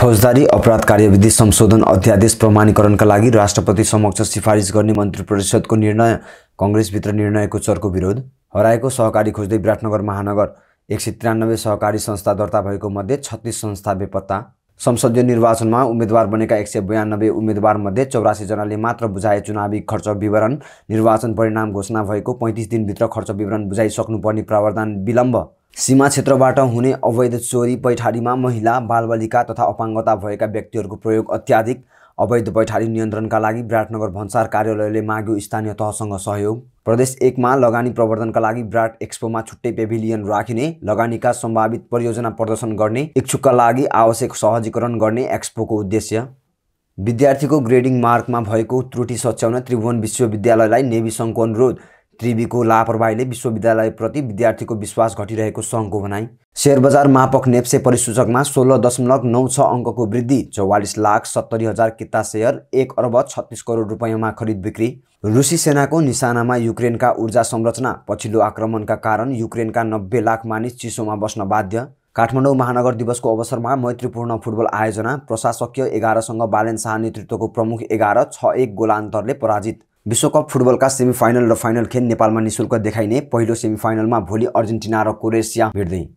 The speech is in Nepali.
फौजदारी अपराध कार्यविधि संशोधन अध्यादेश प्रमाणीकरणका लागि राष्ट्रपति समक्ष सिफारिस गर्ने मन्त्री परिषदको निर्णय कङ्ग्रेसभित्र निर्णयको चर्को विरोध हराएको सहकारी खोज्दै विराटनगर महानगर एक सय त्रियानब्बे सहकारी संस्था दर्ता भएको मध्ये छत्तिस संस्था बेपत्ता संसदीय निर्वाचनमा उम्मेद्वार बनेका एक सय बयानब्बे उम्मेद्वारमध्ये चौरासीजनाले मात्र बुझाए चुनावी खर्च विवरण निर्वाचन परिणाम घोषणा भएको पैँतिस दिनभित्र खर्च विवरण बुझाइसक्नुपर्ने प्रावधान विलम्ब सीमा क्षेत्रबाट हुने अवैध चोरी पैठारीमा महिला बालबालिका तथा अपाङ्गता भएका व्यक्तिहरूको प्रयोग अत्याधिक अवैध पैठारी नियन्त्रणका लागि विराटनगर भन्सार कार्यालयले माग्यो स्थानीय तहसँग सहयोग प्रदेश एकमा लगानी प्रवर्धनका लागि विराट एक्सपोमा छुट्टै पेभिलियन राखिने लगानीका सम्भावित परियोजना प्रदर्शन गर्ने इच्छुकका लागि आवश्यक सहजीकरण गर्ने एक्सपोको उद्देश्य विद्यार्थीको ग्रेडिङ मार्कमा भएको त्रुटि सच्याउन त्रिभुवन विश्वविद्यालयलाई नेभी सङ्घको अनुरोध त्रिवीको लापरवाहीले विश्वविद्यालयप्रति विद्यार्थीको विश्वास घटिरहेको सङ्घको भनाई सेयर बजार मापक नेप्से परिसूचकमा सोह्र दशमलव नौ छ अङ्कको वृद्धि चौवालिस लाख सत्तरी हजार किता सेयर एक अर्ब छत्तिस करोड रुपियाँमा खरिद बिक्री रुसी सेनाको निशानामा युक्रेनका ऊर्जा संरचना पछिल्लो आक्रमणका कारण युक्रेनका नब्बे लाख मानिस चिसोमा बस्न बाध्य काठमाडौँ महानगर दिवसको अवसरमा मैत्रीपूर्ण फुटबल आयोजना प्रशासकीय एघारसँग बालेन शाह नेतृत्वको प्रमुख एघार छ एक गोलान्तरले पराजित विश्वकप फुटबलका सेमिफाइनल र फाइनल खेल नेपालमा निशुल्क देखाइने पहिलो सेमिफाइनलमा भोलि अर्जेन्टिना र क्रोएसिया भेट्दै